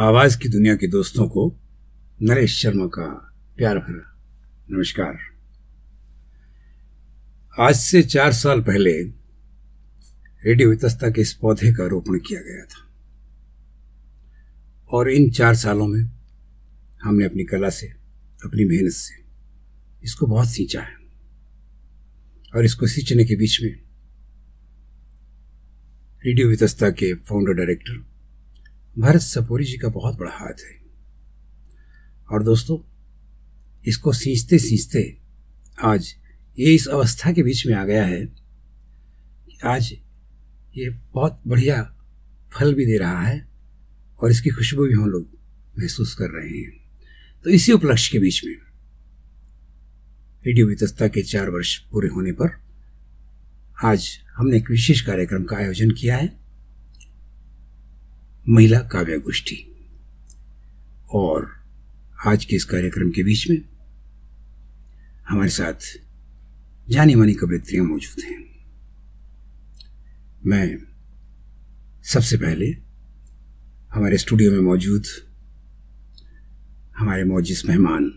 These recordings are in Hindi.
आवाज की दुनिया के दोस्तों को नरेश शर्मा का प्यार भरा नमस्कार आज से चार साल पहले रेडियो वितस्ता के इस पौधे का रोपण किया गया था और इन चार सालों में हमने अपनी कला से अपनी मेहनत से इसको बहुत सींचा है और इसको सींचने के बीच में रेडियो वितस्ता के फाउंडर डायरेक्टर भरत सपोरी जी का बहुत बड़ा हाथ है और दोस्तों इसको सींचते सींचते आज ये इस अवस्था के बीच में आ गया है कि आज ये बहुत बढ़िया फल भी दे रहा है और इसकी खुशबू भी हम लोग महसूस कर रहे हैं तो इसी उपलक्ष्य के बीच में रेडियो वितस्ता के चार वर्ष पूरे होने पर आज हमने एक विशेष कार्यक्रम का आयोजन किया है महिला काव्य गोष्ठी और आज के इस कार्यक्रम के बीच में हमारे साथ जानी मानी कवयित्रियाँ मौजूद हैं मैं सबसे पहले हमारे स्टूडियो में मौजूद हमारे मौजिस मेहमान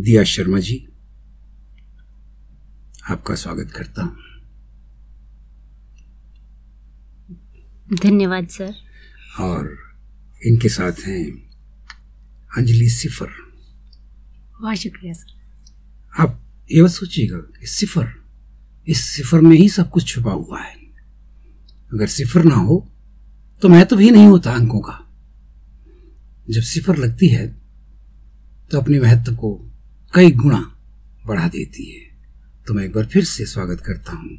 दिया शर्मा जी आपका स्वागत करता हूँ धन्यवाद सर और इनके साथ हैं अंजलि सिफर बहुत शुक्रिया सर आप ये बस सोचिएगा कि सिफर इस सिफर में ही सब कुछ छुपा हुआ है अगर सिफर ना हो तो मैं तो भी नहीं होता अंकों का जब सिफर लगती है तो अपने महत्व को कई गुणा बढ़ा देती है तो मैं एक बार फिर से स्वागत करता हूँ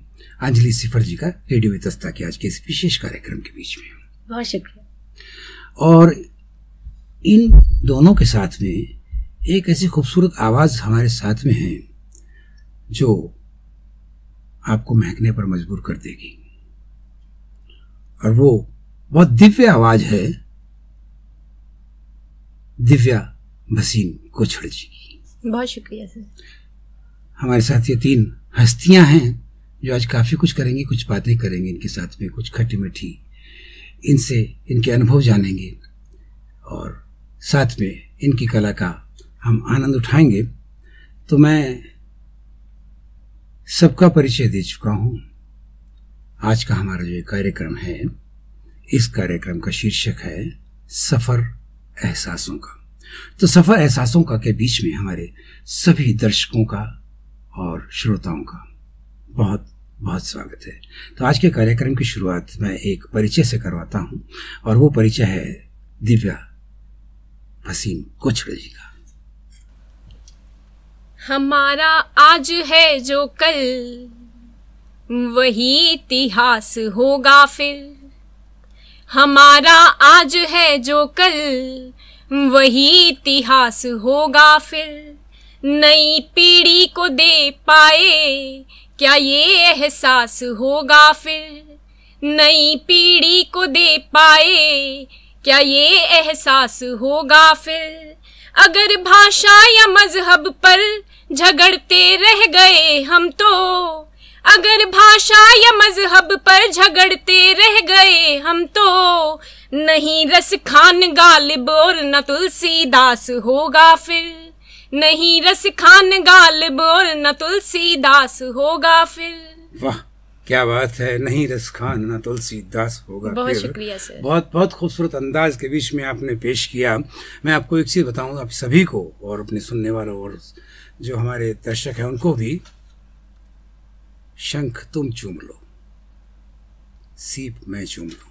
अंजलि सिफर जी का रेडियो वितस्ता के आज के इस विशेष कार्यक्रम के बीच में बहुत शुक्रिया और इन दोनों के साथ में एक ऐसी खूबसूरत आवाज़ हमारे साथ में है जो आपको महकने पर मजबूर कर देगी और वो बहुत दिव्य आवाज़ है दिव्या भसीन कोछड़ जी की बहुत शुक्रिया सर हमारे साथ ये तीन हस्तियां हैं जो आज काफ़ी कुछ करेंगी कुछ बातें करेंगे इनके साथ में कुछ खट्टी मीठी इनसे इनके अनुभव जानेंगे और साथ में इनकी कला का हम आनंद उठाएंगे तो मैं सबका परिचय दे चुका हूँ आज का हमारा जो कार्यक्रम है इस कार्यक्रम का शीर्षक है सफ़र एहसासों का तो सफ़र एहसासों का के बीच में हमारे सभी दर्शकों का और श्रोताओं का बहुत बहुत स्वागत है तो आज के कार्यक्रम की शुरुआत मैं एक परिचय से करवाता हूँ और वो परिचय है दिव्या भसीन कोछड़ जी का हमारा आज है जो कल वही इतिहास होगा फिर हमारा आज है जो कल वही इतिहास होगा फिर नई पीढ़ी को दे पाए क्या ये एहसास होगा फिर नई पीढ़ी को दे पाए क्या ये एहसास होगा फिर अगर भाषा या मजहब पर झगड़ते रह गए हम तो अगर भाषा या मजहब पर झगड़ते रह गए हम तो नहीं रस खान गालिब और न तुलसीदास होगा फिर नहीं रस खान गालिब और न दास होगा फिर वाह क्या बात है नहीं रस खान न दास होगा बहुत शुक्रिया सर बहुत बहुत खूबसूरत अंदाज के बीच में आपने पेश किया मैं आपको एक चीज़ बताऊं आप सभी को और अपने सुनने वालों और जो हमारे दर्शक हैं उनको भी शंख तुम चूम लो सीप मैं चूम लो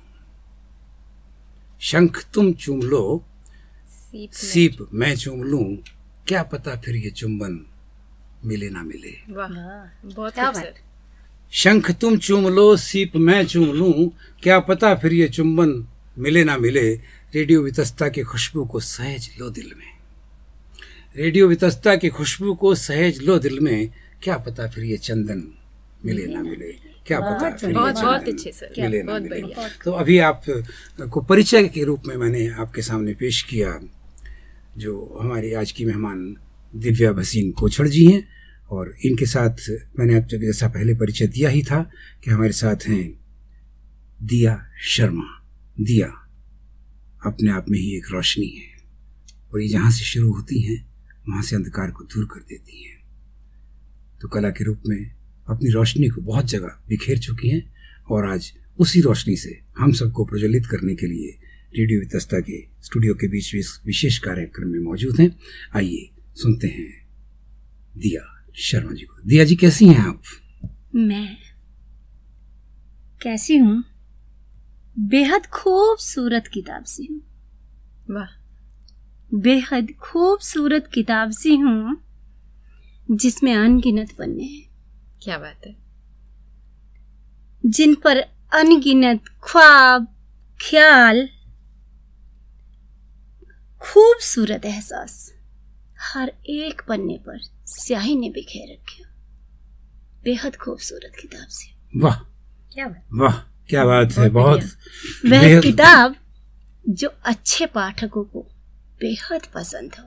शंख तुम चूम लो सीप मैं चूम लू क्या पता फिर ये चुंबन मिले ना मिले बहुत शंख तुम चूम लो सीप मैं चूम लू क्या पता फिर ये चुंबन मिले ना मिले रेडियो वितस्ता की खुशबू को सहज लो दिल में रेडियो वितस्ता की खुशबू को सहज लो दिल में क्या पता फिर ये चंदन मिले ना मिले क्या पता फिर बहुत बहुत अच्छे सर मिले ना मिले तो अभी आप को परिचय के रूप में मैंने आपके सामने पेश किया जो हमारे आज की मेहमान दिव्या भसीन कोछड़ जी हैं और इनके साथ मैंने आप जैसा पहले परिचय दिया ही था कि हमारे साथ हैं दिया शर्मा दिया अपने आप में ही एक रोशनी है और ये जहाँ से शुरू होती हैं वहाँ से अंधकार को दूर कर देती हैं तो कला के रूप में अपनी रोशनी को बहुत जगह बिखेर चुकी हैं और आज उसी रोशनी से हम सबको प्रज्वलित करने के लिए रेडियो वितस्ता के स्टूडियो के बीच विशेष कार्यक्रम में मौजूद हैं आइए सुनते हैं दिया शर्मा जी को दिया जी कैसी हैं आप मैं कैसी हूँ बेहद खूबसूरत किताब सी हूँ वाह बेहद खूबसूरत किताब सी हूँ जिसमें अनगिनत पन्ने हैं क्या बात है जिन पर अनगिनत ख्वाब ख्याल खूबसूरत एहसास हर एक पन्ने पर स्याही ने बिखेर रखे बेहद खूबसूरत किताब से वाह क्या वाह क्या बात है बहुत वह किताब जो अच्छे पाठकों को बेहद पसंद हो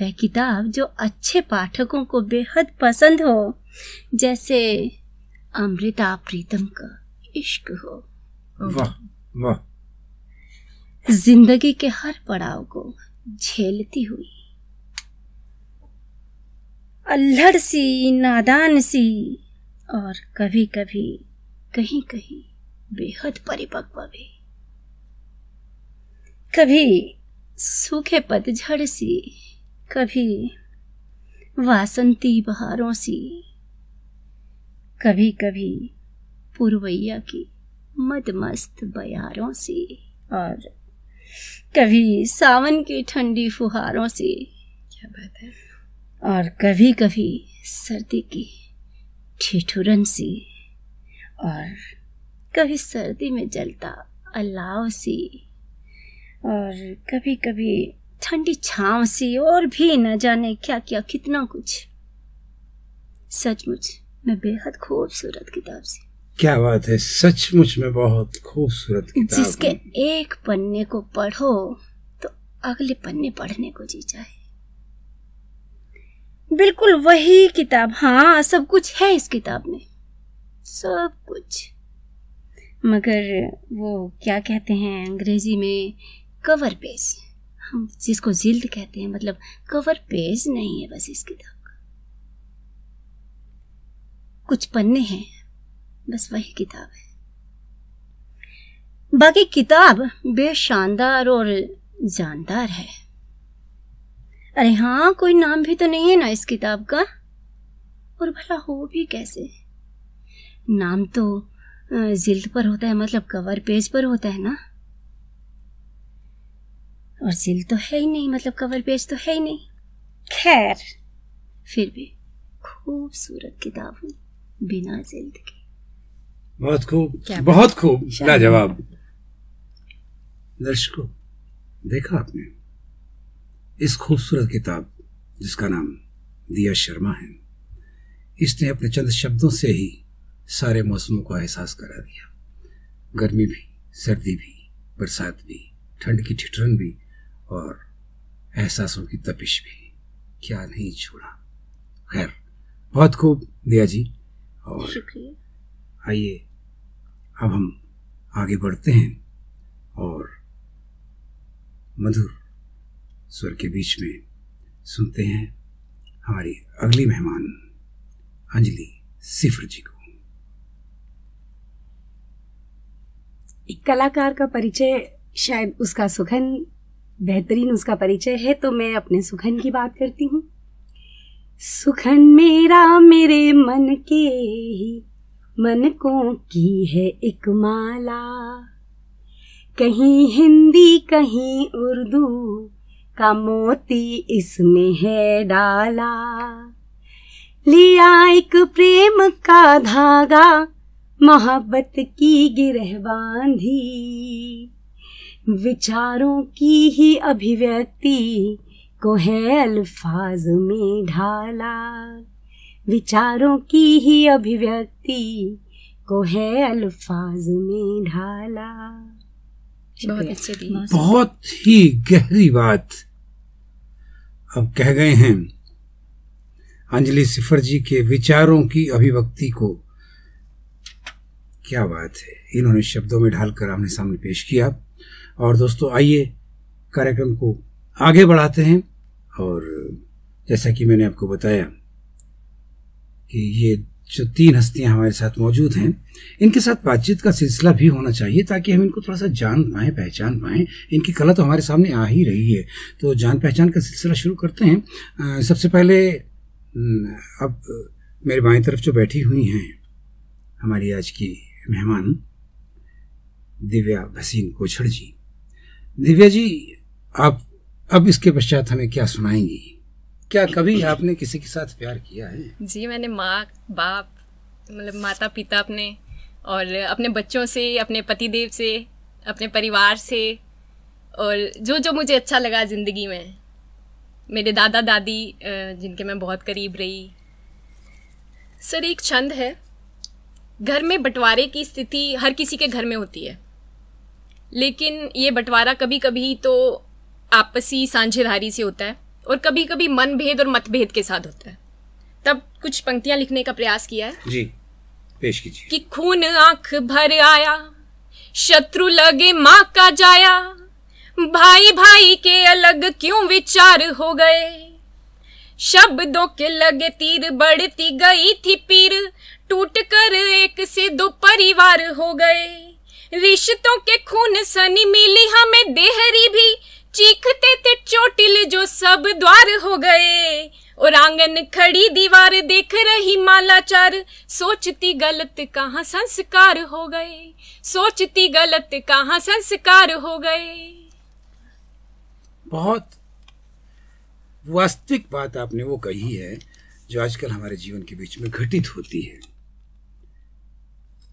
वह किताब जो अच्छे पाठकों को बेहद पसंद हो जैसे अमृता प्रीतम का इश्क हो वाह वाह जिंदगी के हर पड़ाव को झेलती हुई अल्हड़ सी नादान सी और कभी कभी कहीं कहीं बेहद परिपक्व भी कभी सूखे पतझड़ सी कभी वासंती बहारों सी कभी कभी पुरवैया की मदमस्त बयारों सी और कभी सावन की ठंडी फुहारों से क्या बात है और कभी कभी सर्दी की ठिठुरन सी और कभी सर्दी में जलता अलाव सी और कभी कभी ठंडी छाँव सी और भी न जाने क्या क्या कितना कुछ सचमुच मैं बेहद खूबसूरत किताब सी क्या बात है सचमुच में बहुत खूबसूरत जिसके एक पन्ने को पढ़ो तो अगले पन्ने पढ़ने को जी जाए बिल्कुल वही किताब हाँ सब कुछ है इस किताब में सब कुछ मगर वो क्या कहते हैं अंग्रेजी में कवर पेज हम जिसको जिल्द कहते हैं मतलब कवर पेज नहीं है बस इस किताब का कुछ पन्ने हैं बस वही किताब है बाकी किताब बेशानदार और जानदार है अरे हाँ कोई नाम भी तो नहीं है ना इस किताब का और भला हो भी कैसे नाम तो जिल्द पर होता है मतलब कवर पेज पर होता है ना और जिल्द तो है ही नहीं मतलब कवर पेज तो है ही नहीं खैर फिर भी खूबसूरत किताब बिना जिल्द के बहुत खूब बहुत खूब लाजवाब दर्शकों देखा आपने इस खूबसूरत किताब जिसका नाम दिया शर्मा है इसने अपने चंद शब्दों से ही सारे मौसमों का एहसास करा दिया गर्मी भी सर्दी भी बरसात भी ठंड की ठिठुरन भी और एहसासों की तपिश भी क्या नहीं छोड़ा खैर बहुत खूब दिया जी और शुक्रिया आइए अब हम आगे बढ़ते हैं और मधुर स्वर के बीच में सुनते हैं हमारी अगली मेहमान अंजलि सिफर जी को एक कलाकार का परिचय शायद उसका सुखन बेहतरीन उसका परिचय है तो मैं अपने सुखन की बात करती हूँ सुखन मेरा मेरे मन के ही मन को की है एक माला कहीं हिंदी कहीं उर्दू का मोती इसमें है डाला लिया एक प्रेम का धागा मोहब्बत की गिरह बांधी विचारों की ही अभिव्यक्ति को है अल्फाज में ढाला विचारों की ही अभिव्यक्ति को है अल्फाज में ढाला बहुत बहुत ही गहरी बात अब कह गए हैं अंजलि सिफर जी के विचारों की अभिव्यक्ति को क्या बात है इन्होंने शब्दों में ढालकर हमने सामने पेश किया और दोस्तों आइए कार्यक्रम को आगे बढ़ाते हैं और जैसा कि मैंने आपको बताया कि ये जो तीन हस्तियां हमारे साथ मौजूद हैं इनके साथ बातचीत का सिलसिला भी होना चाहिए ताकि हम इनको थोड़ा सा जान पाएँ पहचान पाएँ इनकी कला तो हमारे सामने आ ही रही है तो जान पहचान का सिलसिला शुरू करते हैं सबसे पहले अब मेरे बाएं तरफ जो बैठी हुई हैं हमारी आज की मेहमान दिव्या भसीन कोछड़ जी दिव्या जी आप अब इसके पश्चात हमें क्या सुनाएंगी क्या कभी आपने किसी के साथ प्यार किया है जी मैंने माँ बाप मतलब माता पिता अपने और अपने बच्चों से अपने पतिदेव से अपने परिवार से और जो जो मुझे अच्छा लगा ज़िंदगी में मेरे दादा दादी जिनके मैं बहुत करीब रही सर एक छंद है घर में बंटवारे की स्थिति हर किसी के घर में होती है लेकिन ये बंटवारा कभी कभी तो आपसी साझेदारी से होता है और कभी कभी मन भेद और मतभेद के साथ होता है तब कुछ पंक्तियां लिखने का प्रयास किया है जी पेश कीजिए कि खून आंख भर आया शत्रु लगे माँ का जाया भाई भाई के अलग क्यों विचार हो गए शब्दों के लगे तीर बढ़ती गई थी पीर टूट कर एक से दो परिवार हो गए रिश्तों के खून सनी मिली हमें देहरी भी चीखते थे चोटिल जो सब द्वार हो गए और आंगन खड़ी दीवार देख रही मालाचार सोचती गलत कहा संस्कार हो गए सोचती गलत कहा संस्कार हो गए बहुत वास्तविक बात आपने वो कही है जो आजकल हमारे जीवन के बीच में घटित होती है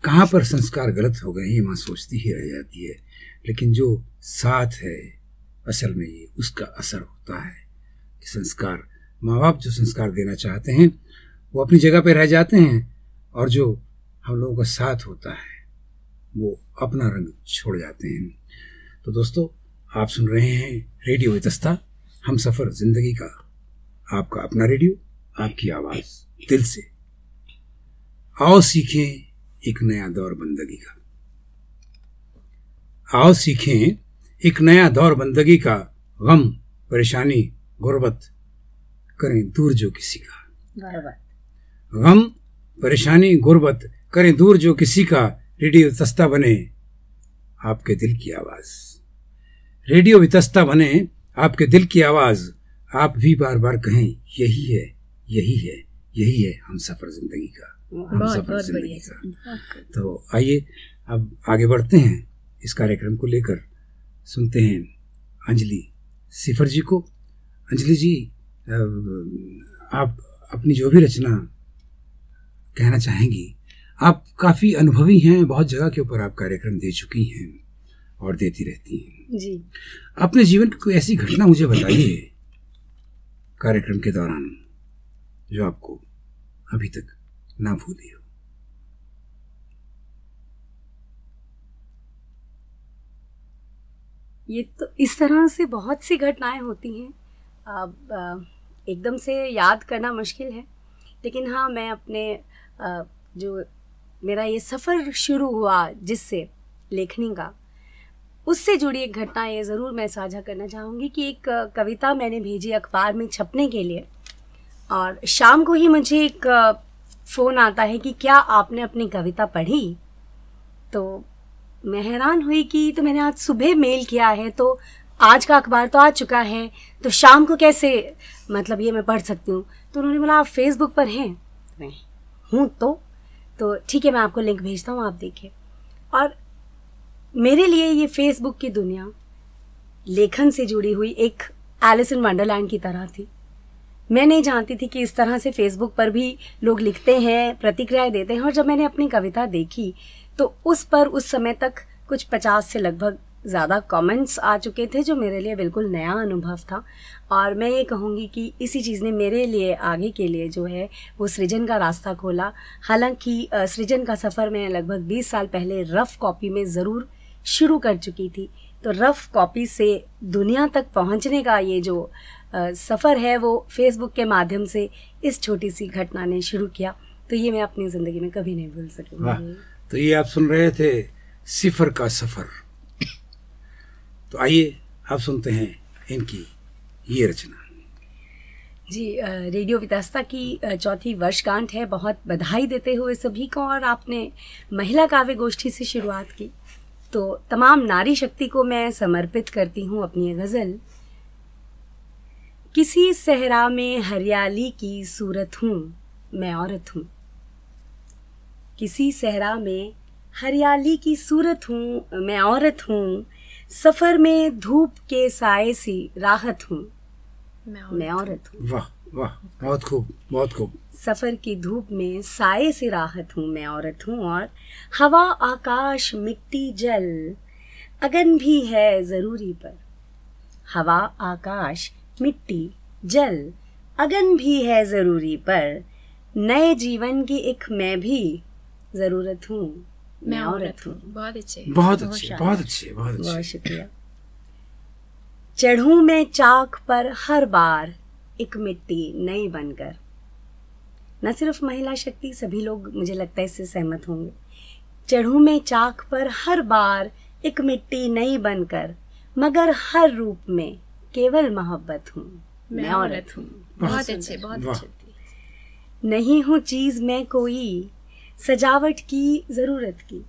कहाँ पर संस्कार गलत हो गए ये माँ सोचती ही रह जाती है लेकिन जो साथ है असल में ये उसका असर होता है कि संस्कार माँ बाप जो संस्कार देना चाहते हैं वो अपनी जगह पर रह जाते हैं और जो हम लोगों का साथ होता है वो अपना रंग छोड़ जाते हैं तो दोस्तों आप सुन रहे हैं रेडियो इतस्ता हम सफ़र ज़िंदगी का आपका अपना रेडियो आपकी आवाज़ दिल से आओ सीखें एक नया दौर बंदगी का आओ सीखें एक नया दौर बंदगी का गम परेशानी गुर्बत करें दूर जो किसी का गम परेशानी गुर्बत करें दूर जो किसी का रेडियो तस्ता बने आपके दिल की आवाज़ रेडियो वितस्ता बने आपके दिल की आवाज़ आप भी बार बार कहें यही है यही है यही है हम सफ़र ज़िंदगी का हम सफ़र ज़िंदगी का तो आइए अब आगे बढ़ते हैं इस कार्यक्रम को लेकर सुनते हैं अंजलि सिफर जी को अंजलि जी आप अपनी जो भी रचना कहना चाहेंगी आप काफ़ी अनुभवी हैं बहुत जगह के ऊपर आप कार्यक्रम दे चुकी हैं और देती रहती हैं जी अपने जीवन की कोई ऐसी घटना मुझे बताइए कार्यक्रम के दौरान जो आपको अभी तक ना भूली हो ये तो इस तरह से बहुत सी घटनाएं होती हैं एकदम से याद करना मुश्किल है लेकिन हाँ मैं अपने जो मेरा ये सफ़र शुरू हुआ जिससे लेखनी का उससे जुड़ी एक घटना ये ज़रूर मैं साझा करना चाहूँगी कि एक कविता मैंने भेजी अखबार में छपने के लिए और शाम को ही मुझे एक फ़ोन आता है कि क्या आपने अपनी कविता पढ़ी तो मैं हैरान हुई कि तो मैंने आज सुबह मेल किया है तो आज का अखबार तो आ चुका है तो शाम को कैसे मतलब ये मैं पढ़ सकती हूँ तो उन्होंने बोला आप फेसबुक पर हैं मैं हूँ तो तो ठीक है मैं आपको लिंक भेजता हूँ आप देखिए और मेरे लिए ये फेसबुक की दुनिया लेखन से जुड़ी हुई एक एलिस इन वंडरलैंड की तरह थी मैं नहीं जानती थी कि इस तरह से फेसबुक पर भी लोग लिखते हैं प्रतिक्रियाएं देते हैं और जब मैंने अपनी कविता देखी तो उस पर उस समय तक कुछ पचास से लगभग ज़्यादा कमेंट्स आ चुके थे जो मेरे लिए बिल्कुल नया अनुभव था और मैं ये कहूँगी कि इसी चीज़ ने मेरे लिए आगे के लिए जो है वो सृजन का रास्ता खोला हालांकि सृजन का सफ़र मैं लगभग 20 साल पहले रफ़ कॉपी में ज़रूर शुरू कर चुकी थी तो रफ़ कॉपी से दुनिया तक पहुँचने का ये जो सफ़र है वो फेसबुक के माध्यम से इस छोटी सी घटना ने शुरू किया तो ये मैं अपनी ज़िंदगी में कभी नहीं भूल सकूँगी तो ये आप सुन रहे थे सिफर का सफ़र तो आइए आप सुनते हैं इनकी ये रचना जी रेडियो विदास्ता की चौथी वर्षगांठ है बहुत बधाई देते हुए सभी को और आपने महिला काव्य गोष्ठी से शुरुआत की तो तमाम नारी शक्ति को मैं समर्पित करती हूँ अपनी गज़ल किसी सहरा में हरियाली की सूरत हूँ मैं औरत हूँ किसी सहरा में हरियाली की सूरत हूँ मैं औरत हूँ सफ़र में धूप के साय सी राहत हूँ मैं औरत हूँ वाह वाह बहुत खूब बहुत खूब सफ़र की धूप में साय से राहत हूँ मैं औरत हूँ और हवा आकाश मिट्टी जल अगन भी है ज़रूरी पर हवा आकाश मिट्टी जल अगन भी है ज़रूरी पर नए जीवन की एक मैं भी ज़रूरत हूँ मैं औरत हूँ बहुत अच्छे बहुत अच्छे बहुत अच्छे बहुत अच्छे बहुत शुक्रिया चढ़ू मैं चाक पर हर बार एक मिट्टी नई बनकर न सिर्फ महिला शक्ति सभी लोग मुझे लगता है इससे सहमत होंगे चढ़ू मैं चाक पर हर बार एक मिट्टी नई बनकर मगर हर रूप में केवल मोहब्बत हूँ मैं औरत हूँ बहुत अच्छे बहुत अच्छे नहीं हूँ चीज मैं कोई सजावट की ज़रूरत की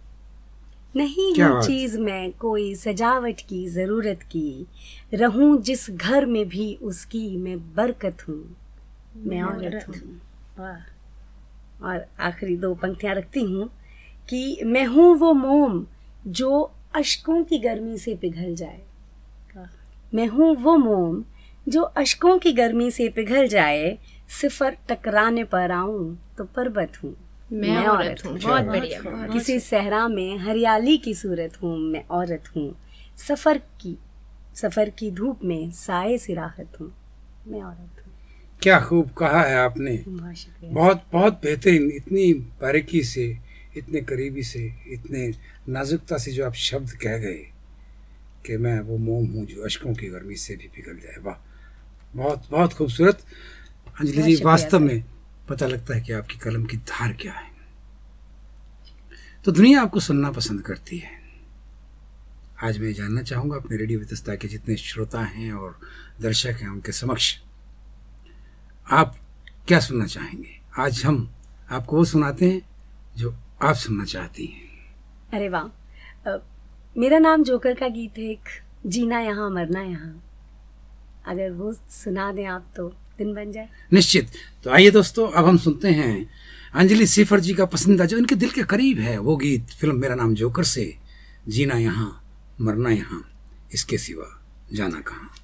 नहीं हूँ चीज़ मैं कोई सजावट की ज़रूरत की रहूं जिस घर में भी उसकी मैं बरकत हूँ मैं औरत हूँ और आखिरी दो पंक्तियां रखती हूँ कि मैं हूँ वो मोम जो अशकों की गर्मी से पिघल जाए मैं हूँ वो मोम जो अशकों की गर्मी से पिघल जाए सिफर टकराने पर आऊँ तो पर्वत हूँ मैं, औरत हूँ बहुत बढ़िया अच्छा, किसी अच्छा। सहरा में हरियाली की सूरत हूँ मैं औरत हूँ सफ़र की सफ़र की धूप में साय से राहत हूँ मैं औरत हूँ क्या खूब कहा है आपने बहुत बहुत बेहतरीन इतनी बारीकी से इतने करीबी से इतने नाजुकता से जो आप शब्द कह गए कि मैं वो मोम हूँ जो अशकों की गर्मी से भी पिघल जाए वाह बहुत बहुत खूबसूरत अंजलि जी वास्तव में पता लगता है कि आपकी कलम की धार क्या है तो दुनिया आपको सुनना पसंद करती है आज मैं जानना चाहूँगा अपने रेडियो विदस्ता के जितने श्रोता हैं और दर्शक हैं उनके समक्ष आप क्या सुनना चाहेंगे आज हम आपको वो सुनाते हैं जो आप सुनना चाहती हैं अरे वाह मेरा नाम जोकर का गीत है एक जीना यहाँ मरना यहाँ अगर वो सुना दें आप तो दिन बन जाए निश्चित तो आइए दोस्तों अब हम सुनते हैं अंजलि सीफर जी का पसंदीदा जो इनके दिल के करीब है वो गीत फिल्म मेरा नाम जोकर से जीना यहाँ मरना यहाँ इसके सिवा जाना कहाँ